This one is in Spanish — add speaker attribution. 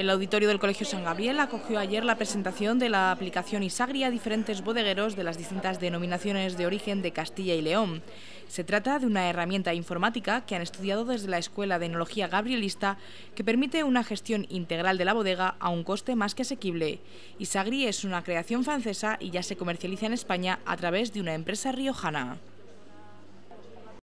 Speaker 1: El auditorio del Colegio San Gabriel acogió ayer la presentación de la aplicación Isagri a diferentes bodegueros de las distintas denominaciones de origen de Castilla y León. Se trata de una herramienta informática que han estudiado desde la Escuela de Enología Gabrielista que permite una gestión integral de la bodega a un coste más que asequible. Isagri es una creación francesa y ya se comercializa en España a través de una empresa riojana.